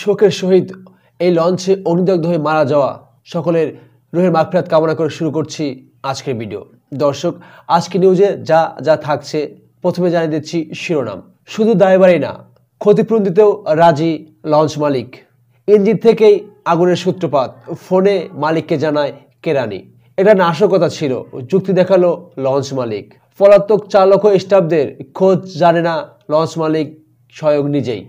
শোকের সহিত এই লঞ্চে অগ্নিদগ্ধ হয়ে মারা যাওয়া সকলের রোহের মাফিরাত কামনা করে শুরু করছি আজকের ভিডিও দর্শক আজকে নিউজে যা যা থাকছে প্রথমে জানিয়ে দিচ্ছি শিরোনাম শুধু দায়বারই না ক্ষতিপূরণ দিতেও রাজি লঞ্চ মালিক ইঞ্জিন থেকেই আগুনের সূত্রপাত ফোনে মালিককে জানায় কেরানি এটা নাশকতা ছিল যুক্তি দেখালো লঞ্চ মালিক পলাতক চালক ও স্টাফদের খোঁজ জানে না লঞ্চ মালিক স্বয়ং নিজেই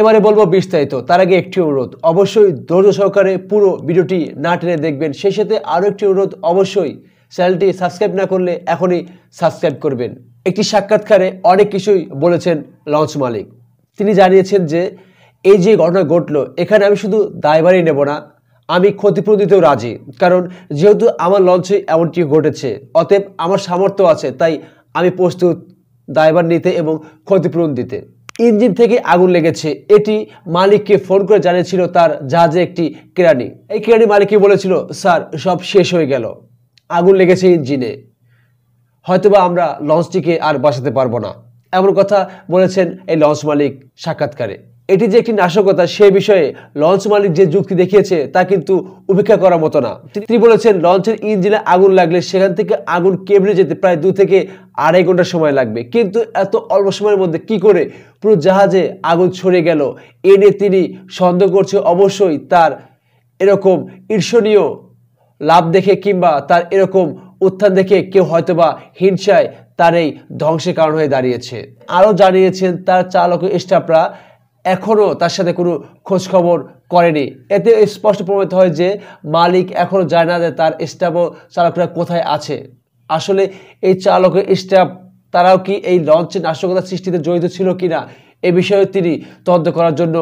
এবারে বলবো বিস্তারিত তার আগে একটি অনুরোধ অবশ্যই ধৈর্য সহকারে পুরো ভিডিওটি না টেনে দেখবেন সেই সাথে আরও একটি অনুরোধ অবশ্যই চ্যানেলটি সাবস্ক্রাইব না করলে এখনই সাবস্ক্রাইব করবেন একটি সাক্ষাৎকারে অনেক কিছুই বলেছেন লঞ্চ মালিক তিনি জানিয়েছেন যে এই যে ঘটনা ঘটল এখানে আমি শুধু দায়বারই নেব না আমি ক্ষতিপূরণ দিতেও রাজি কারণ যেহেতু আমার লঞ্চে এমনটি ঘটেছে অতএব আমার সামর্থ্য আছে তাই আমি প্রস্তুত দায়বার নিতে এবং ক্ষতিপূরণ দিতে ইঞ্জিন থেকে আগুন লেগেছে এটি মালিককে ফোন করে জানিয়েছিল তার জাহাজে একটি কেরানি এই কেরানি মালিকই বলেছিল স্যার সব শেষ হয়ে গেল আগুন লেগেছে ইঞ্জিনে হয়তোবা আমরা লঞ্চটিকে আর বাঁচাতে পারবো না এমন কথা বলেছেন এই লঞ্চ মালিক সাক্ষাৎকারে এটি যে একটি নাশকতা সে বিষয়ে লঞ্চ মালিক যে যুক্তি দেখিয়েছে তা কিন্তু উপেক্ষা করার মতো না তিনি বলেছেন লঞ্চের ইঞ্জিনে আগুন লাগলে সেখান থেকে আগুন কেবলে যেতে প্রায় দু থেকে আড়াই ঘন্টা সময় লাগবে কিন্তু এত অল্প সময়ের মধ্যে কি করে পুরো জাহাজে আগুন ছড়ে গেল এ নিয়ে তিনি সন্দেহ করছে অবশ্যই তার এরকম ঈর্ষণীয় লাভ দেখে কিংবা তার এরকম উত্থান দেখে কেউ হয়তোবা হিংসায় তার এই ধ্বংসের কারণ হয়ে দাঁড়িয়েছে আরও জানিয়েছেন তার চালক স্টাফরা এখনও তার সাথে কোনো খোঁজখবর করেনি এতে স্পষ্ট প্রমাণিত হয় যে মালিক এখনও জানে না যে তার স্টাফ ও চালকরা কোথায় আছে আসলে এই চালকের স্টাফ তারাও কি এই লঞ্চে নাশকতা সৃষ্টিতে জড়িত ছিল কি না এ বিষয়ে তিনি তদন্ত করার জন্য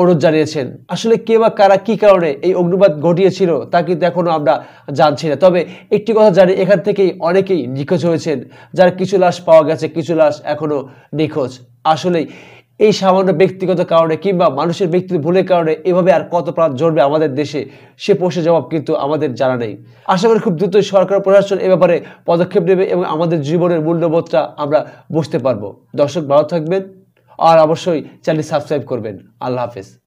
অনুরোধ জানিয়েছেন আসলে কে বা কারা কী কারণে এই অগ্নিপাত ঘটিয়েছিল তা কিন্তু এখনও আমরা জানছি না তবে একটি কথা জানি এখান থেকেই অনেকেই নিখোঁজ হয়েছেন যার কিছু লাশ পাওয়া গেছে কিছু লাশ এখনও নিখোঁজ আসলেই এই সামান্য ব্যক্তিগত কারণে কিংবা মানুষের ব্যক্তিগত ভুলের কারণে এভাবে আর কত প্রাণ জন্মে আমাদের দেশে সে প্রশ্নের জবাব কিন্তু আমাদের জানা নেই আশা করি খুব দ্রুত সরকার প্রশাসন এ ব্যাপারে পদক্ষেপ নেবে এবং আমাদের জীবনের মূল্যবোধটা আমরা বুঝতে পারবো দর্শক ভালো থাকবেন আর অবশ্যই চ্যানেল সাবস্ক্রাইব করবেন আল্লাহ হাফেজ